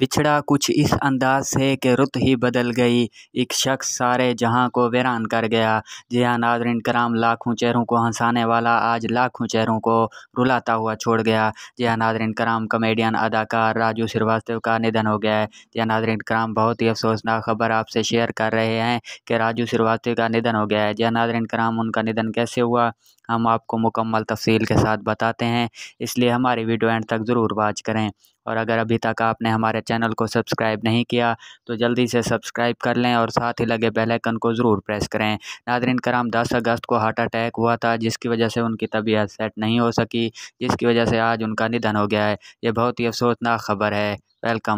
बिछड़ा कुछ इस अंदाज से कि रुत ही बदल गई एक शख्स सारे जहां को वीरान कर गया जी हाँ नाजरन कराम लाखों चेहरों को हंसाने वाला आज लाखों चेहरों को रुलाता हुआ छोड़ गया जी हाँ नाजरन कराम कमेडियन अदाकार राजू श्रीवास्तव का निधन हो गया है जी हाँ नाजरन कराम बहुत ही अफसोसनाक खबर आपसे शेयर कर रहे हैं कि राजू श्रीवास्तव का निधन हो गया है जी हाँ नाजरन कराम उनका निधन कैसे हुआ हम आपको मुकम्मल तफसील के साथ बताते हैं इसलिए हमारी वीडियो एंड तक ज़रूर वाच करें और अगर अभी तक आपने हमारे चैनल को सब्सक्राइब नहीं किया तो जल्दी से सब्सक्राइब कर लें और साथ ही लगे बेलैकन को ज़रूर प्रेस करें नादरीन कराम दस अगस्त को हार्ट अटैक हुआ था जिसकी वजह से उनकी तबीयत सेट नहीं हो सकी जिसकी वजह से आज उनका निधन हो गया है ये बहुत ही अफसोसनाक खबर है वेलकम